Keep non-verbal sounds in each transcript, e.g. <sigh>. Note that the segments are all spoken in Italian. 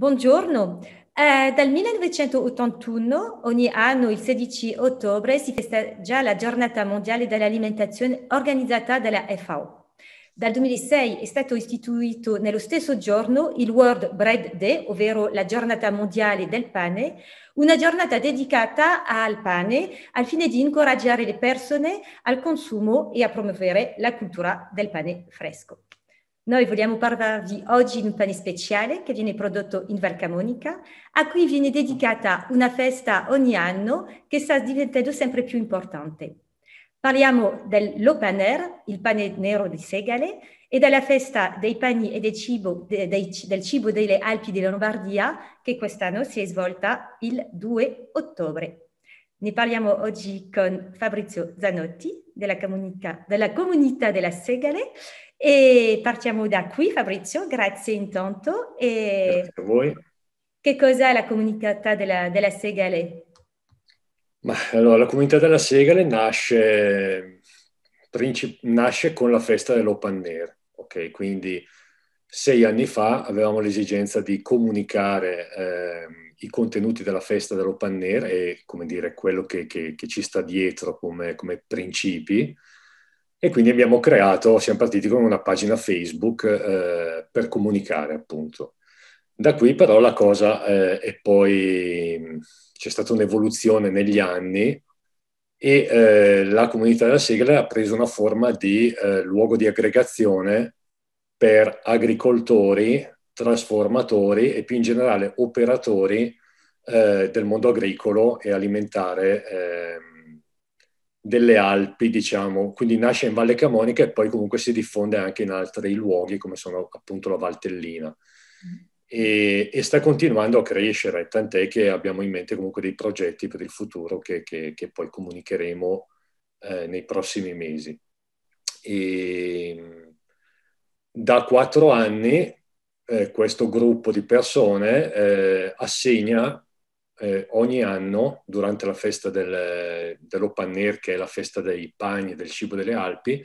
Buongiorno. Eh, dal 1981 ogni anno il 16 ottobre si festeggia la giornata mondiale dell'alimentazione organizzata dalla FAO. Dal 2006 è stato istituito nello stesso giorno il World Bread Day, ovvero la giornata mondiale del pane, una giornata dedicata al pane al fine di incoraggiare le persone al consumo e a promuovere la cultura del pane fresco. Noi vogliamo parlarvi oggi di un pane speciale che viene prodotto in Val Camonica, a cui viene dedicata una festa ogni anno che sta diventando sempre più importante. Parliamo dell'Opaner, il pane nero di Segale, e della festa dei pani e del cibo, del cibo delle Alpi della Lombardia, che quest'anno si è svolta il 2 ottobre. Ne parliamo oggi con Fabrizio Zanotti della comunità della, comunità della Segale e partiamo da qui Fabrizio, grazie intanto. E grazie a voi. Che cos'è la comunità della, della Segale? Ma, allora, la comunità della Segale nasce, princip- nasce con la festa dell'Open Air, ok? Quindi sei anni fa avevamo l'esigenza di comunicare... Eh, i contenuti della festa dell'open air e come dire, quello che, che, che ci sta dietro come, come, principi. E quindi abbiamo creato, siamo partiti con una pagina Facebook eh, per comunicare appunto. Da qui però la cosa eh, è poi mm, c'è stata un'evoluzione negli anni e eh, la comunità della Segre ha preso una forma di eh, luogo di aggregazione per agricoltori trasformatori e più in generale operatori eh, del mondo agricolo e alimentare eh, delle Alpi, diciamo. Quindi nasce in Valle Camonica e poi comunque si diffonde anche in altri luoghi come sono appunto la Valtellina. E, e, sta continuando a crescere, tant'è che abbiamo in mente comunque dei progetti per il futuro che, che, che poi comunicheremo eh, nei prossimi mesi. E, ehm, da quattro anni eh, questo gruppo di persone eh, assegna eh, ogni anno, durante la festa del, dell'Opaner, che è la festa dei pani, del cibo delle Alpi,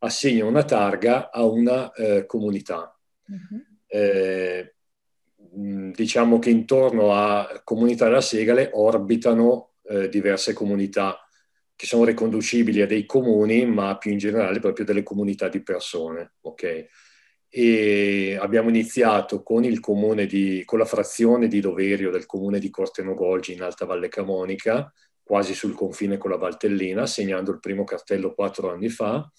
assegna una targa a una eh, comunità. Mm-hmm. Eh, mm, diciamo che intorno a Comunità della Segale orbitano eh, diverse comunità che sono riconducibili a dei comuni, ma più in generale proprio delle comunità di persone. Okay? e abbiamo iniziato con il comune di, con la frazione di Doverio del comune di Cortenogolgi in Alta Valle Camonica, quasi sul confine con la Valtellina, segnando il primo cartello quattro anni fa.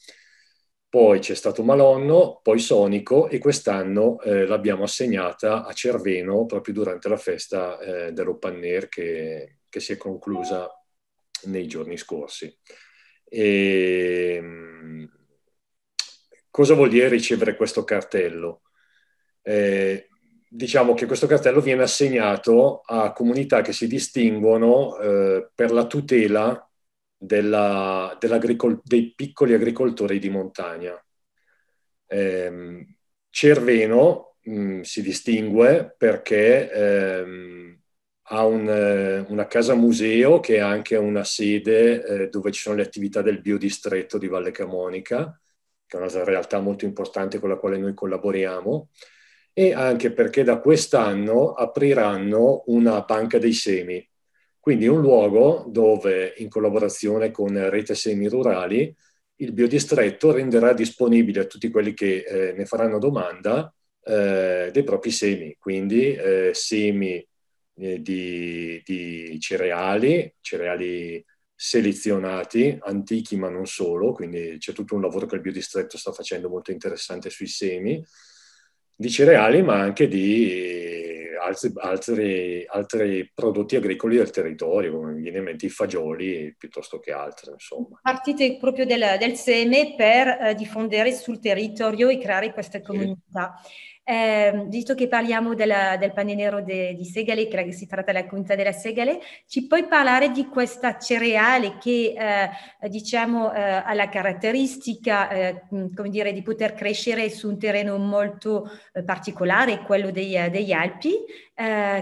Poi c'è stato Malonno, poi Sonico e quest'anno eh, l'abbiamo assegnata a Cerveno proprio durante la festa eh, dell'Open che, che si è conclusa nei giorni scorsi. E, ehm, Cosa vuol dire ricevere questo cartello? Eh, diciamo che questo cartello viene assegnato a comunità che si distinguono eh, per la tutela della, dei piccoli agricoltori di montagna. Eh, Cerveno mh, mm, si distingue perché ehm, ha un, eh, una casa museo che è anche una sede eh, dove ci sono le attività del biodistretto di Valle Camonica che è una realtà molto importante con la quale noi collaboriamo, e anche perché da quest'anno apriranno una banca dei semi, quindi un luogo dove in collaborazione con Rete Semi Rurali il biodistretto renderà disponibile a tutti quelli che eh, ne faranno domanda eh, dei propri semi, quindi eh, semi eh, di, di, cereali, cereali selezionati, antichi ma non solo, quindi c'è tutto un lavoro che il biodistretto sta facendo molto interessante sui semi, di cereali ma anche di eh, altri, altri, altri prodotti agricoli del territorio, come mi viene in mente i fagioli piuttosto che altri. Insomma. Partite proprio del, del seme per eh, diffondere sul territorio e creare queste comunità. Sì eh, visto che parliamo della, del pane nero de, di segale, che si tratta della quinta della segale, ci puoi parlare di questa cereale che eh, diciamo eh, ha la caratteristica eh, come dire, di poter crescere su un terreno molto eh, particolare, quello dei, eh, degli Alpi,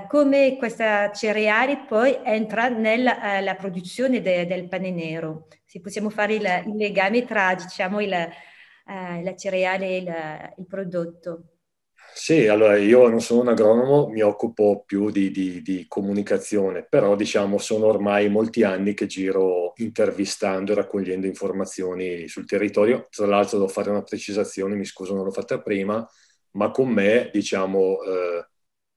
come questa cereale poi entra nella produzione de, del pane nero? Se possiamo fare il, il legame tra diciamo, il, la cereale e il, il prodotto. Sì, allora io non sono un agronomo, mi occupo più di, di, di, comunicazione, però diciamo sono ormai molti anni che giro intervistando e raccogliendo informazioni sul territorio. Tra l'altro devo fare una precisazione, mi scuso non l'ho fatta prima, ma con me diciamo, eh,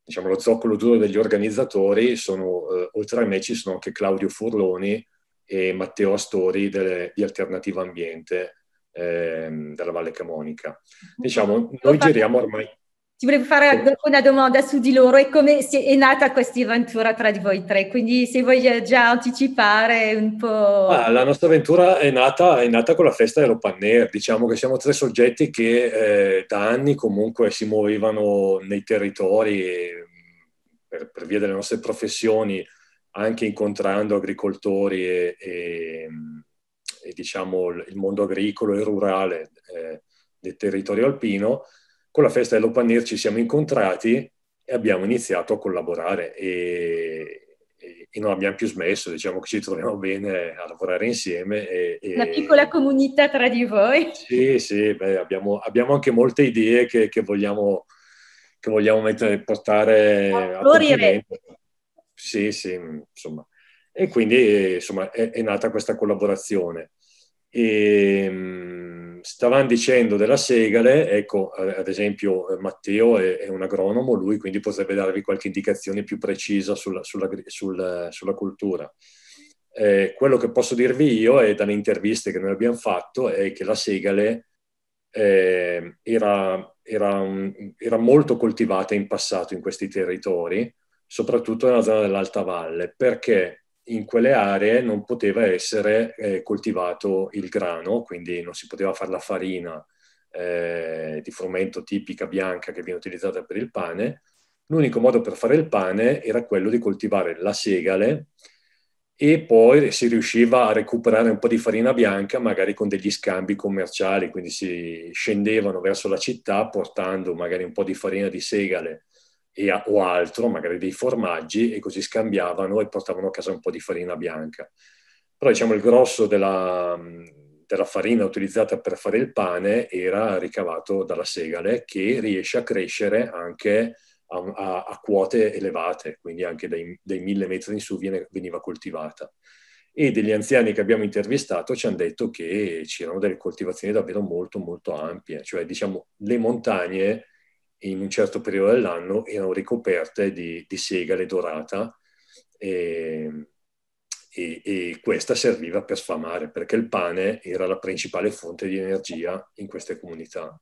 diciamo lo zoccolo duro degli organizzatori sono, eh, oltre a me ci sono anche Claudio Furloni e Matteo Astori delle, di Alternativa Ambiente, ehm, della Valle Camonica. Mm-hmm. Diciamo, noi giriamo ormai. Ti volevo fare una domanda su di loro e come è nata questa avventura tra di voi tre, quindi se vuoi eh, già anticipare un po'... Ah, la nostra avventura è nata, è nata con la festa dello diciamo che siamo tre soggetti che eh, da anni comunque si muovevano nei territori per, per, via delle nostre professioni, anche incontrando agricoltori e, e, e diciamo il mondo agricolo e rurale eh, del territorio alpino con la festa dell'Opanir ci siamo incontrati e abbiamo iniziato a collaborare e, e, non abbiamo più smesso, diciamo che ci troviamo bene a lavorare insieme. E, e... Una piccola comunità tra di voi. Sì, sì, beh, abbiamo, abbiamo, anche molte idee che, che vogliamo, che vogliamo mettere, portare a compimento. Sì, sì, insomma. E quindi insomma, è, è nata questa collaborazione. E, ehm, stavamo dicendo della segale, ecco, ad esempio eh, Matteo è, è, un agronomo, lui quindi potrebbe darvi qualche indicazione più precisa sulla, sulla, sulla, sulla cultura. Eh, quello che posso dirvi io e dalle interviste che noi abbiamo fatto è che la segale eh, era, era, un, era, molto coltivata in passato in questi territori, soprattutto nella zona dell'Alta Valle, perché in quelle aree non poteva essere eh, coltivato il grano, quindi non si poteva fare la farina eh, di frumento tipica bianca che viene utilizzata per il pane. L'unico modo per fare il pane era quello di coltivare la segale e poi si riusciva a recuperare un po' di farina bianca magari con degli scambi commerciali, quindi si scendevano verso la città portando magari un po' di farina di segale e, o altro, magari dei formaggi, e così scambiavano e portavano a casa un po' di farina bianca. Però diciamo il grosso della, della farina utilizzata per fare il pane era ricavato dalla segale che riesce a crescere anche a, a, a quote elevate, quindi anche dai, dai mille metri in su viene, veniva coltivata. E degli anziani che abbiamo intervistato ci hanno detto che c'erano delle coltivazioni davvero molto molto ampie, cioè diciamo le montagne in un certo periodo dell'anno erano ricoperte di, di segale dorata e, e, e, questa serviva per sfamare perché il pane era la principale fonte di energia in queste comunità.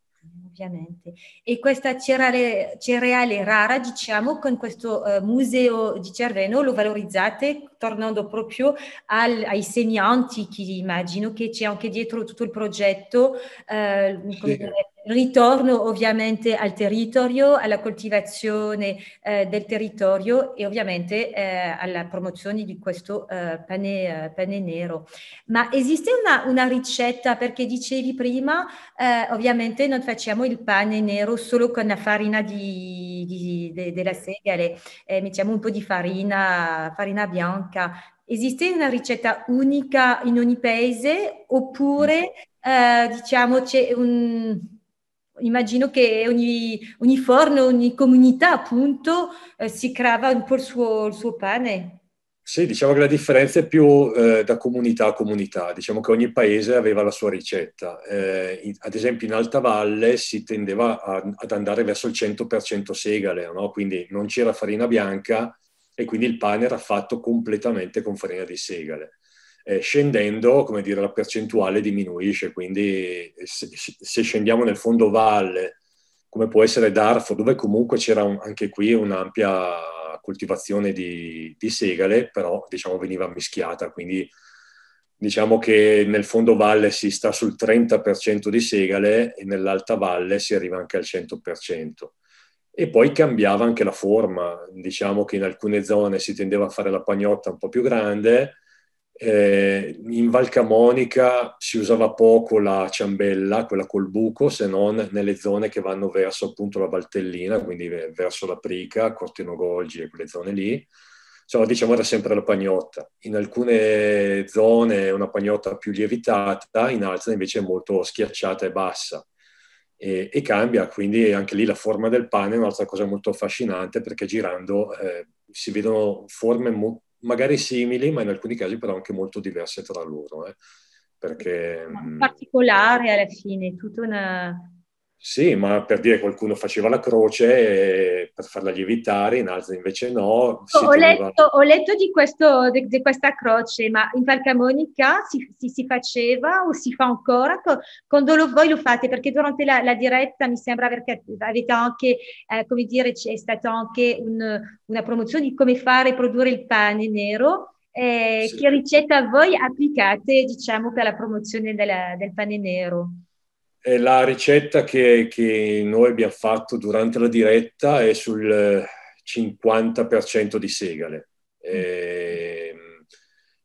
Ovviamente. E questa cereale, cereale rara, diciamo, con questo eh, museo di Cerveno lo valorizzate tornando proprio al, ai segni antichi, immagino, che c'è anche dietro tutto il progetto. Eh, sì. dire, ritorno ovviamente al territorio, alla coltivazione eh, del territorio e ovviamente eh, alla promozione di questo eh, pane, eh, pane, nero. Ma esiste una, una ricetta, perché dicevi prima, eh, ovviamente non facciamo il pane nero solo con la farina di, di, de, della segale, eh, mettiamo un po' di farina, farina bianca. Esiste una ricetta unica in ogni paese oppure mm. diciamo c'è un, immagino che ogni, ogni, forno, ogni comunità appunto eh, si crava un po' il suo, il suo, pane. Sì, diciamo che la differenza è più eh, da comunità a comunità, diciamo che ogni paese aveva la sua ricetta. Eh, ad esempio in Alta Valle si tendeva a, ad andare verso il 100% segale, no? quindi non c'era farina bianca e quindi il pane era fatto completamente con farina di segale eh, scendendo, come dire, la percentuale diminuisce, quindi eh, se, se, scendiamo nel fondo valle, come può essere Darfo, dove comunque c'era un, anche qui un'ampia coltivazione di, di segale, però diciamo veniva mischiata, quindi diciamo che nel fondo valle si sta sul 30% di segale e nell'alta valle si arriva anche al 100%. E poi cambiava anche la forma, diciamo che in alcune zone si tendeva a fare la pagnotta un po' più grande, eh, in Val Camonica si usava poco la ciambella, quella col buco, se non nelle zone che vanno verso appunto la Valtellina, quindi verso la Prica, Cortino Golgi e quelle zone lì. Insomma, diciamo era sempre la pagnotta. In alcune zone è una pagnotta più lievitata, in altre invece è molto schiacciata e bassa. E, e, cambia, quindi anche lì la forma del pane è un'altra cosa molto affascinante perché girando eh, si vedono forme mo- magari simili, ma in alcuni casi però anche molto diverse tra loro. Eh? Perché... Mm, particolare alla fine, tutta una sì, ma per dire qualcuno faceva la croce eh, per farla lievitare, in altri invece no. Ho, teneva... letto, ho letto, di, questo, di, di, questa croce, ma in Valcamonica si, si, si faceva o si fa ancora? Quando lo, voi lo fate? Perché durante la, la diretta mi sembra aver, avete anche, eh, come dire, c'è stata anche un, una promozione di come fare e produrre il pane nero. Eh, sì. Che ricetta voi applicate, diciamo, per la promozione della, del pane nero? la ricetta che, che, noi abbiamo fatto durante la diretta è sul 50% eh, di segale. Eh,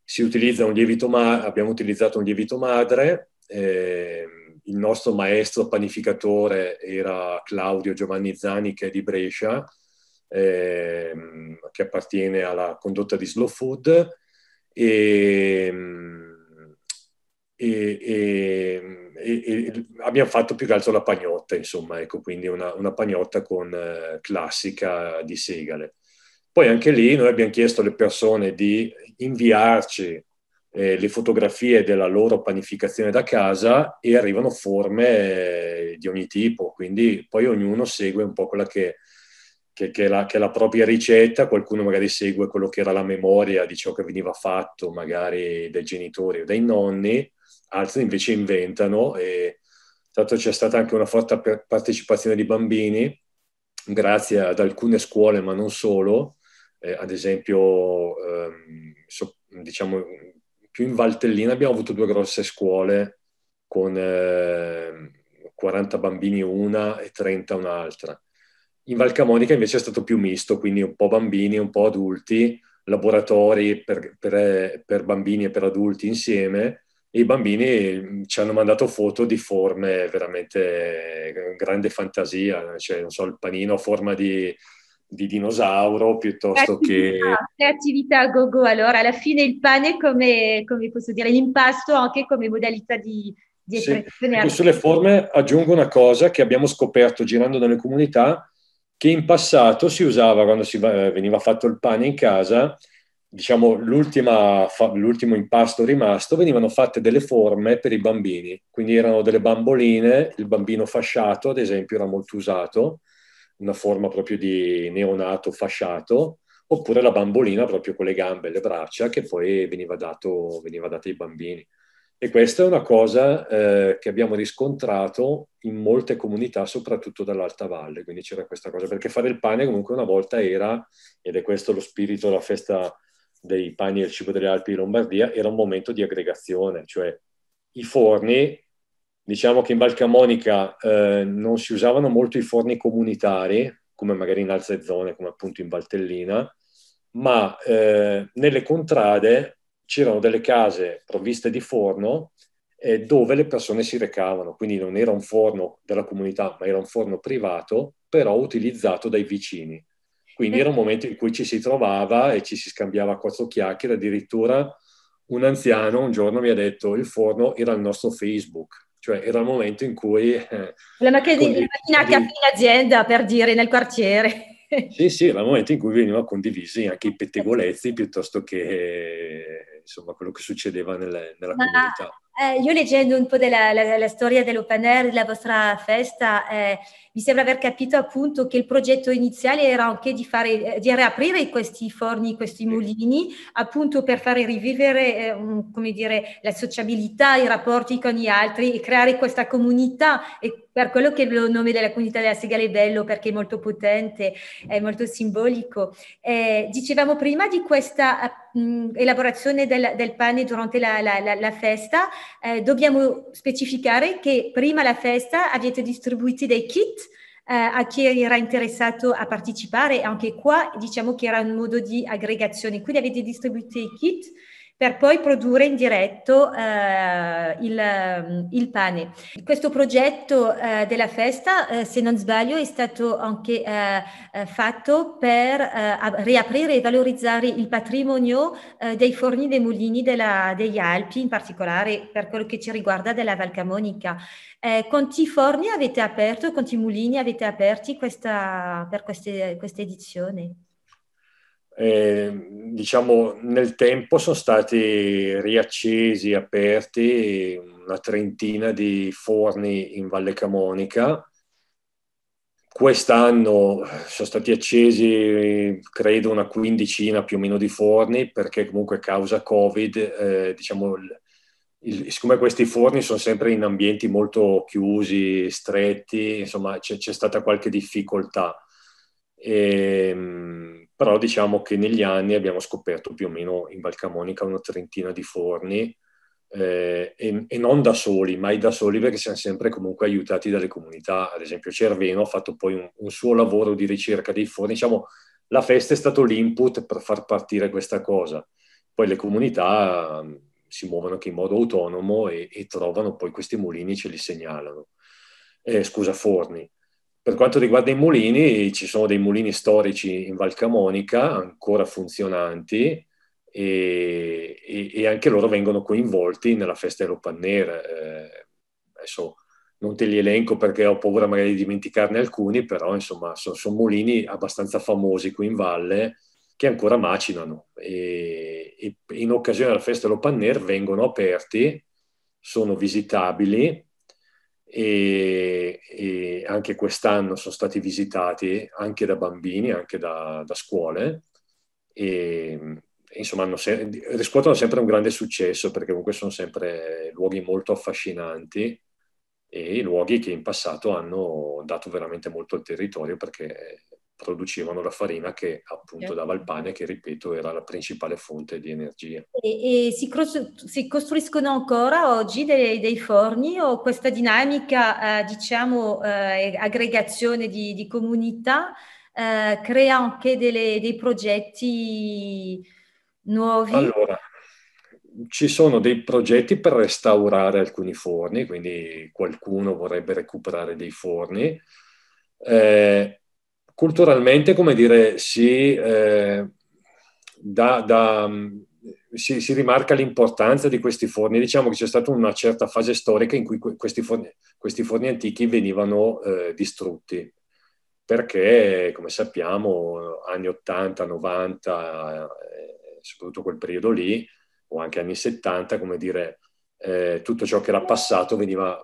si utilizza un lievito ma- abbiamo utilizzato un lievito madre, eh, il nostro maestro panificatore era Claudio Giovanni Zani che è di Brescia, eh, che appartiene alla condotta di Slow Food ehm, e, e, e e, e abbiamo fatto più che altro la pagnotta, insomma, ecco, quindi una, una pagnotta con eh, classica di segale. Poi anche lì noi abbiamo chiesto alle persone di inviarci eh, le fotografie della loro panificazione da casa e arrivano forme eh, di ogni tipo, quindi poi ognuno segue un po' quella che, che, che, è la, che, è la, propria ricetta, qualcuno magari segue quello che era la memoria di ciò che veniva fatto magari dai genitori o dai nonni, altri invece inventano e tanto c'è stata anche una forte partecipazione di bambini grazie ad alcune scuole ma non solo, eh, ad esempio ehm, so, diciamo più in Valtellina abbiamo avuto due grosse scuole con eh, 40 bambini una e 30 un'altra. In Valcamonica invece è stato più misto, quindi un po' bambini, un po' adulti, laboratori per, per, per bambini e per adulti insieme i bambini mm, ci hanno mandato foto di forme veramente eh, grande fantasia, cioè non so, il panino a forma di, di dinosauro piuttosto che... Creatività a go-go, allora alla fine il pane come, come posso dire, l'impasto anche come modalità di, di Sì. Ecco, sulle forme aggiungo una cosa che abbiamo scoperto girando nelle comunità, che in passato si usava quando si, eh, veniva fatto il pane in casa, diciamo, fa- l'ultimo impasto rimasto, venivano fatte delle forme per i bambini. Quindi erano delle bamboline, il bambino fasciato, ad esempio, era molto usato, una forma proprio di neonato fasciato, oppure la bambolina proprio con le gambe e le braccia, che poi veniva, dato, veniva data ai bambini. E questa è una cosa eh, che abbiamo riscontrato in molte comunità, soprattutto dall'Alta Valle, quindi c'era questa cosa, perché fare il pane comunque una volta era, ed è questo lo spirito della festa dei pani del cibo delle Alpi di Lombardia era un momento di aggregazione, cioè i forni, diciamo che in Valcamonica eh, non si usavano molto i forni comunitari, come magari in altre zone, come appunto in Valtellina, ma eh, nelle contrade c'erano delle case provviste di forno eh, dove le persone si recavano, quindi non era un forno della comunità, ma era un forno privato, però utilizzato dai vicini. Quindi era un momento in cui ci si trovava e ci si scambiava quattro chiacchiere, addirittura un anziano un giorno mi ha detto il forno era il nostro Facebook, cioè era il momento in cui... Eh, la che condiv- in azienda, per dire, nel quartiere. <laughs> Sì, sì, era il momento in cui venivano condivisi anche i pettegolezzi piuttosto che eh, insomma, quello che succedeva nel, nella Ma comunità. Eh, io leggendo un po' della la, la storia dell'open air, della vostra festa, eh, mi sembra aver capito appunto che il progetto iniziale era anche di, fare, eh, di riaprire questi forni, questi mulini, appunto per fare rivivere eh, come dire, la sociabilità, i rapporti con gli altri e creare questa comunità. E per quello che il nome della comunità della Segale è bello perché è molto potente, è molto simbolico. Eh, dicevamo prima di questa mh, eh, mm, elaborazione del, del, pane durante la, la, la, la festa, eh, dobbiamo specificare che prima la festa avete distribuito dei kit eh, a chi era interessato a partecipare, anche qua diciamo che era un modo di aggregazione, quindi avete distribuito i kit per poi produrre in diretto eh, il, il, pane. Questo progetto eh, della festa, eh, se non sbaglio, è stato anche eh, eh, fatto per eh, riaprire e valorizzare il patrimonio dei forni dei mulini della, degli Alpi, in particolare per quello che ci riguarda della Val Valcamonica. quanti forni avete aperto, quanti mulini avete aperti questa, per queste, questa edizione? eh, diciamo nel tempo sono stati riaccesi, aperti una trentina di forni in Valle Camonica. Quest'anno sono stati accesi credo una quindicina più o meno di forni perché comunque causa Covid, eh, diciamo, il, siccome questi forni sono sempre in ambienti molto chiusi, stretti, insomma c'è, c'è stata qualche difficoltà. E, ehm, però diciamo che negli anni abbiamo scoperto più o meno in Valcamonica una trentina di forni eh, e, e, non da soli, mai da soli perché siamo sempre comunque aiutati dalle comunità, ad esempio Cerveno ha fatto poi un, un suo lavoro di ricerca dei forni, diciamo la festa è stato l'input per far partire questa cosa, poi le comunità mm, si muovono anche in modo autonomo e, e trovano poi questi mulini e ce li segnalano, eh, scusa forni. Per quanto riguarda i mulini, ci sono dei mulini storici in Val Camonica ancora funzionanti e, e, e anche loro vengono coinvolti nella festa dello Pannera. Eh, adesso non te li elenco perché ho paura magari di dimenticarne alcuni, però insomma sono, sono mulini abbastanza famosi qui in valle che ancora macinano e, e in occasione della festa dello Panner vengono aperti, sono visitabili e, e anche quest'anno sono stati visitati anche da bambini, anche da, da scuole e insomma se- riscuotono sempre un grande successo perché comunque sono sempre luoghi molto affascinanti e luoghi che in passato hanno dato veramente molto al territorio perché producevano la farina che appunto dava il pane, che ripeto era la principale fonte di energia. E, e si, cro- si, costruiscono ancora oggi dei, dei forni o questa dinamica, eh, diciamo, eh, aggregazione di, di comunità eh, crea anche delle, dei progetti nuovi? Allora, ci sono dei progetti per restaurare alcuni forni, quindi qualcuno vorrebbe recuperare dei forni. Eh, culturalmente, come dire, si, eh, da, da, mm, si, si, rimarca l'importanza di questi forni. Diciamo che c'è stata una certa fase storica in cui questi forni, questi forni antichi venivano eh, distrutti perché, come sappiamo, anni 80, 90, eh, soprattutto quel periodo lì, o anche anni 70, come dire, eh, tutto ciò che era passato veniva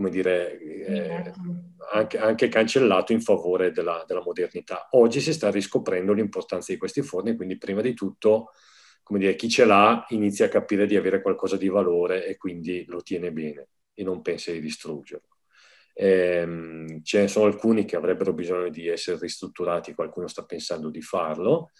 come dire, esatto. eh, anche, anche, cancellato in favore della, della, modernità. Oggi si sta riscoprendo l'importanza di questi forni, quindi prima di tutto, come dire, chi ce l'ha inizia a capire di avere qualcosa di valore e quindi lo tiene bene e non pensa di distruggerlo. Ehm, ce ne sono alcuni che avrebbero bisogno di essere ristrutturati, qualcuno sta pensando di farlo.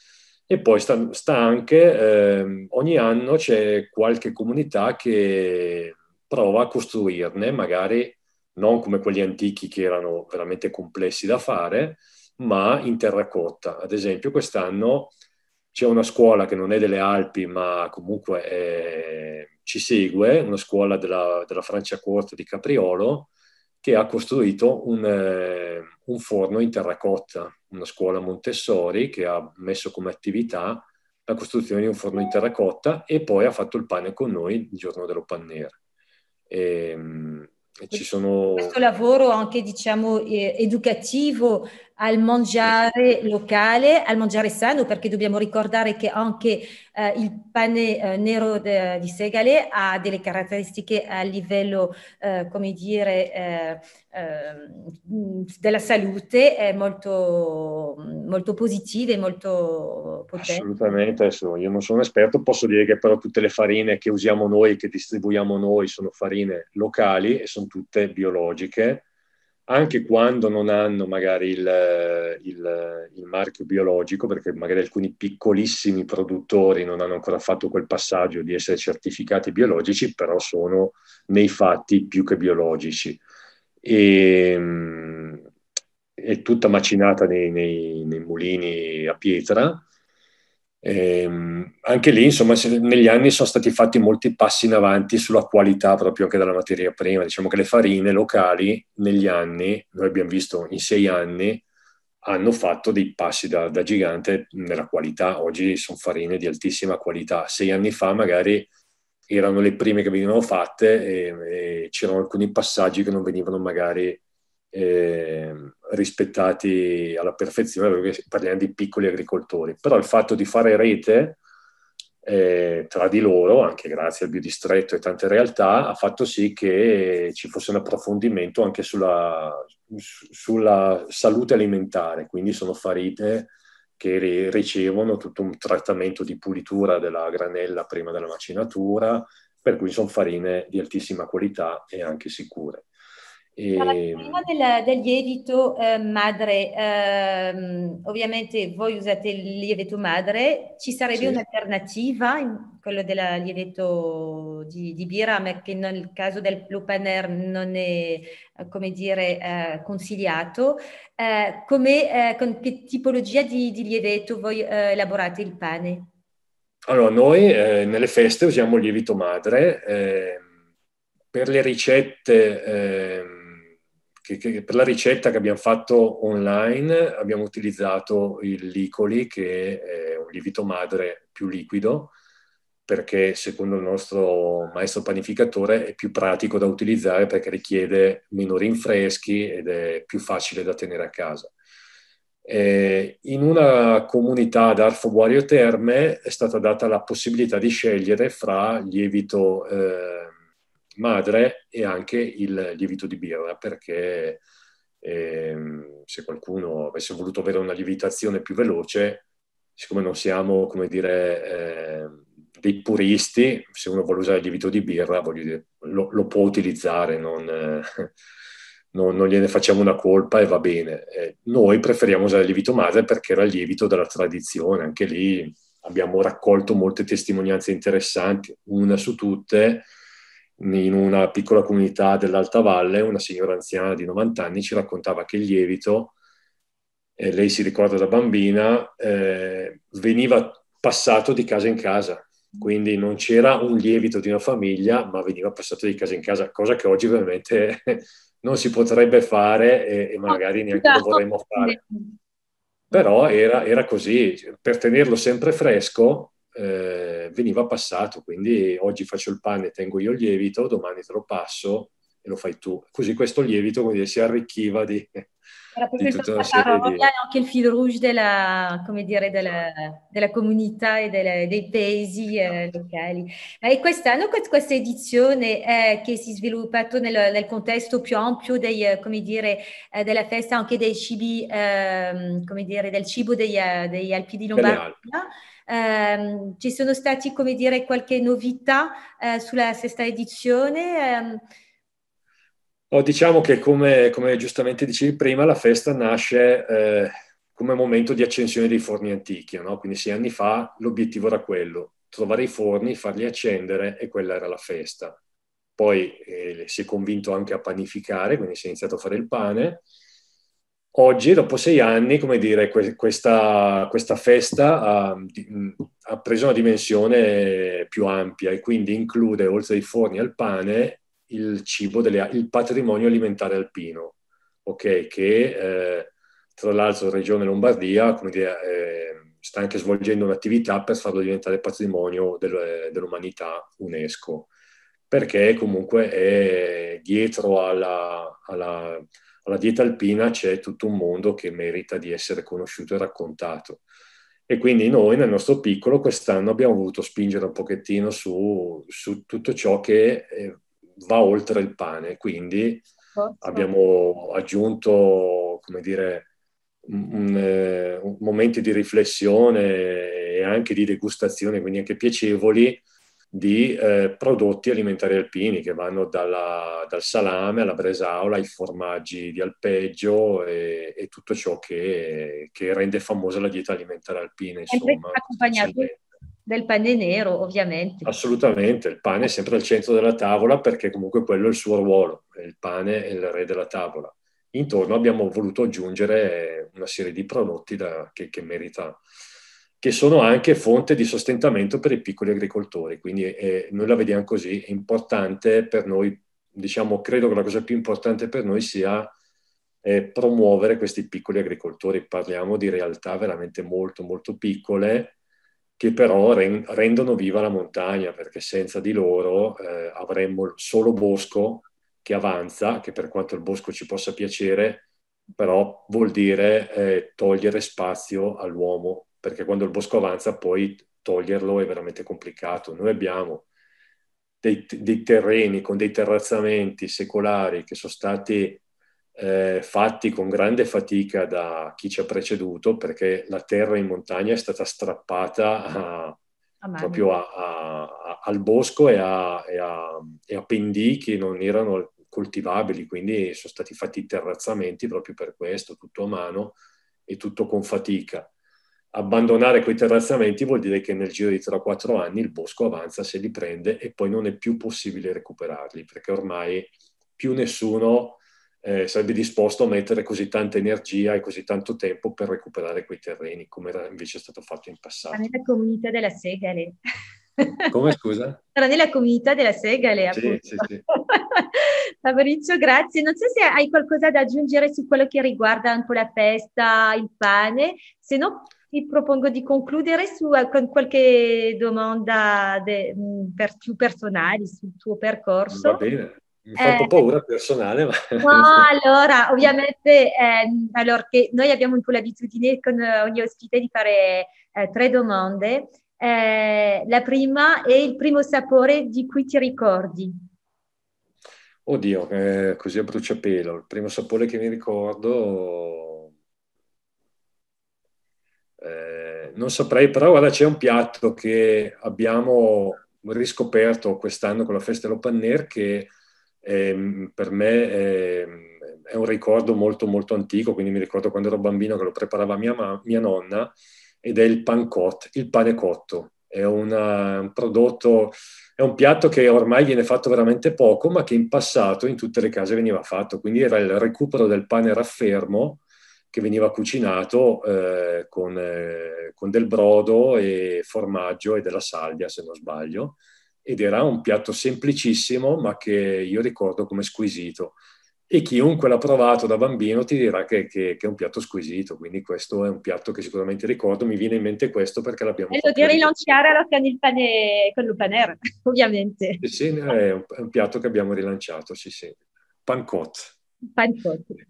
E poi sta, sta anche, eh, ogni anno c'è qualche comunità che prova a costruirne, magari non come quelli antichi che erano veramente complessi da fare, ma in terracotta. Ad esempio, quest'anno c'è una scuola che non è delle Alpi, ma comunque è, ci segue, una scuola della, della Francia Corte di Capriolo, che ha costruito un, eh, un, forno in terracotta, una scuola Montessori che ha messo come attività la costruzione di un forno in terracotta e poi ha fatto il pane con noi il giorno dello pannere. E, ehm, e ci sono... Questo lavoro anche diciamo educativo al mangiare locale, al mangiare sano, perché dobbiamo ricordare che anche eh, il pane eh, nero de, di segale ha delle caratteristiche a livello, eh, come dire, eh, ehm, della salute molto, molto positive, molto potenti. Assolutamente, adesso io non sono un esperto, posso dire che però tutte le farine che usiamo noi, che distribuiamo noi, sono farine locali e sono tutte biologiche anche quando non hanno magari il, il, il, marchio biologico, perché magari alcuni piccolissimi produttori non hanno ancora fatto quel passaggio di essere certificati biologici, però sono nei fatti più che biologici. E, ehm, è tutta macinata nei, nei, nei mulini a pietra Ehm, anche lì, insomma, negli anni sono stati fatti molti passi in avanti sulla qualità proprio anche della materia prima. Diciamo che le farine locali negli anni, noi abbiamo visto in sei anni, hanno fatto dei passi da, da gigante nella qualità. Oggi sono farine di altissima qualità. Sei anni fa magari erano le prime che venivano fatte e, e c'erano alcuni passaggi che non venivano magari eh, rispettati alla perfezione perché parliamo di piccoli agricoltori, però il fatto di fare rete eh, tra di loro, anche grazie al biodistretto e tante realtà, ha fatto sì che ci fosse un approfondimento anche sulla, sulla salute alimentare, quindi sono farite che ricevono tutto un trattamento di pulitura della granella prima della macinatura, per cui sono farine di altissima qualità e anche sicure prima ehm, del, del, lievito eh, madre, ehm, ovviamente voi usate il lievito madre, ci sarebbe sì. un'alternativa, quello del lievito di, di, birra, ma che nel caso del Lupaner non è, eh, come dire, eh, consigliato. Eh, come, eh, con che tipologia di, di lievito voi eh, elaborate il pane? Allora, noi nelle feste usiamo il lievito madre, ehm, per le ricette ehm, che, che per la ricetta che abbiamo fatto online abbiamo utilizzato il licoli, che è un lievito madre più liquido, perché secondo il nostro maestro panificatore è più pratico da utilizzare perché richiede meno rinfreschi ed è più facile da tenere a casa. Eh, in una comunità ad Arfo Guario Terme è stata data la possibilità di scegliere fra lievito eh, madre e anche il lievito di birra, perché ehm, se qualcuno avesse voluto avere una lievitazione più veloce, siccome non siamo, come dire, eh, dei puristi, se uno vuole usare il lievito di birra, dire, lo, lo, può utilizzare, non, eh, <laughs> non, non, gliene facciamo una colpa e va bene. Eh, noi preferiamo usare il lievito madre perché era il lievito della tradizione, anche lì abbiamo raccolto molte testimonianze interessanti, una su tutte in una piccola comunità dell'Alta Valle, una signora anziana di 90 anni ci raccontava che il lievito, eh, lei si ricorda da bambina, eh, veniva passato di casa in casa. Quindi non c'era un lievito di una famiglia, ma veniva passato di casa in casa, cosa che oggi ovviamente <laughs> non si potrebbe fare e, e magari neanche lo vorremmo fare. Però era, era così, per tenerlo sempre fresco eh, veniva passato, quindi oggi faccio il pane e tengo io il lievito, domani te lo passo e lo fai tu. Così questo lievito quindi, si arricchiva di, Era di tutta una serie anche il fil rouge della, dire, della, della comunità e delle, dei paesi eh, esatto. locali. E quest'anno questa edizione eh, che si è sviluppata nel, nel, contesto più ampio dei, eh, dire, eh, della festa anche dei cibi, ehm, come dire, del cibo degli, eh, degli Alpi di Lombardia. Bene, Ehm, ci sono stati, come dire, qualche novità eh, sulla sesta edizione? Ehm. Oh, diciamo che, come, come, giustamente dicevi prima, la festa nasce eh, come momento di accensione dei forni antichi, no? quindi sei anni fa l'obiettivo era quello, trovare i forni, farli accendere e quella era la festa. Poi eh, si è convinto anche a panificare, quindi si è iniziato a fare il pane oggi, dopo sei anni, come dire, que- questa, questa, festa ha, mm, ha, preso una dimensione più ampia e quindi include, oltre ai forni e al pane, il cibo, delle, il patrimonio alimentare alpino, okay? che eh, tra l'altro la regione Lombardia dire, eh, sta anche svolgendo un'attività per farlo diventare patrimonio del, dell'umanità UNESCO, perché comunque è dietro alla, alla alla dieta alpina c'è tutto un mondo che merita di essere conosciuto e raccontato. E quindi noi nel nostro piccolo quest'anno abbiamo voluto spingere un pochettino su, su tutto ciò che eh, va oltre il pane. Quindi abbiamo aggiunto, come dire, un, un, un, eh, momenti di riflessione e anche di degustazione, quindi anche piacevoli, di eh, prodotti alimentari alpini che vanno dalla, dal salame alla bresaola, ai formaggi di alpeggio e, e tutto ciò che, che, rende famosa la dieta alimentare alpina. Accompagnato del pane nero, ovviamente. Assolutamente, il pane è sempre al centro della tavola perché comunque quello è il suo ruolo, il pane è il re della tavola. Intorno abbiamo voluto aggiungere una serie di prodotti da, che, che merita che sono anche fonte di sostentamento per i piccoli agricoltori. Quindi eh, noi la vediamo così, è importante per noi, diciamo, credo che la cosa più importante per noi sia eh, promuovere questi piccoli agricoltori. Parliamo di realtà veramente molto, molto piccole che però ren- rendono viva la montagna, perché senza di loro eh, avremmo solo bosco che avanza, che per quanto il bosco ci possa piacere, però vuol dire eh, togliere spazio all'uomo perché quando il bosco avanza poi toglierlo è veramente complicato. Noi abbiamo dei, dei terreni con dei terrazzamenti secolari che sono stati eh, fatti con grande fatica da chi ci ha preceduto perché la terra in montagna è stata strappata a, a proprio a, al bosco e, e, e a, pendii che non erano coltivabili, quindi sono stati fatti i terrazzamenti proprio per questo, tutto a mano e tutto con fatica abbandonare quei terrazzamenti vuol dire che nel giro di 3-4 anni il bosco avanza, se li prende e poi non è più possibile recuperarli perché ormai più nessuno eh, sarebbe disposto a mettere così tanta energia e così tanto tempo per recuperare quei terreni come era invece stato fatto in passato. nella comunità della segale. Come scusa? Era <laughs> nella comunità della segale. Appunto. Sì, sì, <laughs> Fabrizio, grazie. Non so se hai qualcosa da aggiungere su quello che riguarda anche la festa, il pane, se no ti propongo di concludere su, con qualche domanda de, mm, per, più personale sul tuo percorso. Va bene. Mi fa un po' paura personale, ma... <laughs> No, <laughs> allora, ovviamente, eh, allora noi abbiamo un po' l'abitudine con ogni ospite di fare eh, tre domande. Eh, la prima è il primo sapore di cui ti ricordi. Oddio, eh, così a bruciapelo. Il primo sapore che mi ricordo eh, non saprei, però guarda, c'è un piatto che abbiamo riscoperto quest'anno con la festa dello che eh, per me è, ehm, è, un ricordo molto molto antico, quindi mi ricordo quando ero bambino che lo preparava mia, mia nonna, ed è il pancot, il pane cotto. È una, un prodotto, è un piatto che ormai viene fatto veramente poco, ma che in passato in tutte le case veniva fatto, quindi era il recupero del pane raffermo che veniva cucinato eh, con, eh, con, del brodo e formaggio e della salvia, se non sbaglio, ed era un piatto semplicissimo, ma che io ricordo come squisito. E chiunque l'ha provato da bambino ti dirà che, che, che è un piatto squisito, quindi questo è un piatto che sicuramente ricordo, mi viene in mente questo perché l'abbiamo fatto. di rilanciare la canilpane con il panera, <laughs> ovviamente. Sì, sì, è un, piatto che abbiamo rilanciato, sì, sì. Pancot.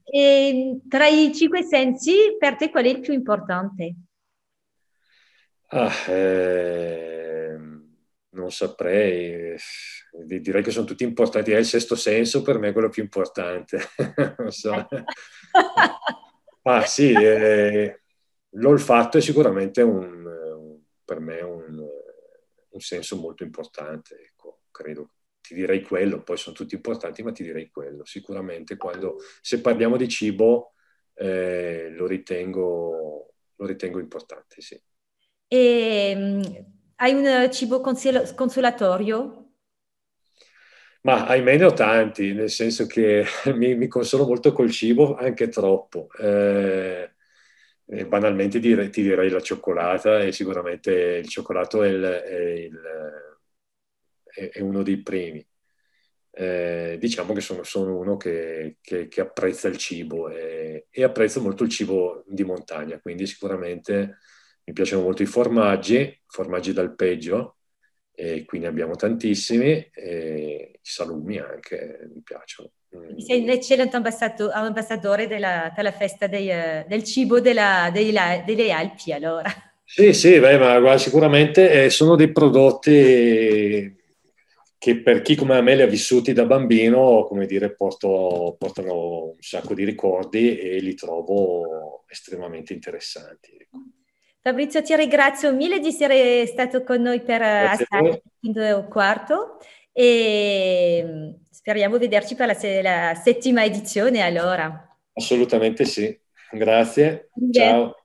E tra i cinque sensi, per te qual è il più importante? Ah, eh, non saprei, direi che sono tutti importanti, è il sesto senso per me è quello più importante. <laughs> so. ah, sì, eh, l'olfatto è sicuramente un, un, per me un, un senso molto importante, ecco, credo ti direi quello, poi sono tutti importanti, ma ti direi quello. Sicuramente quando, se parliamo di cibo, eh, lo, ritengo, lo, ritengo, importante, sì. E, ehm, hai un cibo consil- consolatorio? Ma ahimè ne ho tanti, nel senso che <laughs> mi, mi consolo molto col cibo, anche troppo. Eh, eh, banalmente dire, ti direi la cioccolata e sicuramente il cioccolato è il, è il è, è uno dei primi. Eh, diciamo che sono, sono uno che, che, che, apprezza il cibo e, e apprezzo molto il cibo di montagna, quindi sicuramente mi piacciono molto i formaggi, formaggi d'alpeggio, e qui ne abbiamo tantissimi, e i salumi anche mi piacciono. Mm. Sei un eccellente ambasciatore della, della festa dei, eh, del cibo della, dei, delle Alpi, allora. Sì, sì, beh, ma guarda, sicuramente eh, sono dei prodotti che per chi come me li ha vissuti da bambino, come dire, porto, portano un sacco di ricordi e li trovo estremamente interessanti. Ecco. Fabrizio, ti ringrazio mille di essere stato con noi per Astarte 5 quarto e mm, speriamo vederci per la, se- la settima edizione allora. Assolutamente sì, grazie, Beh. ciao.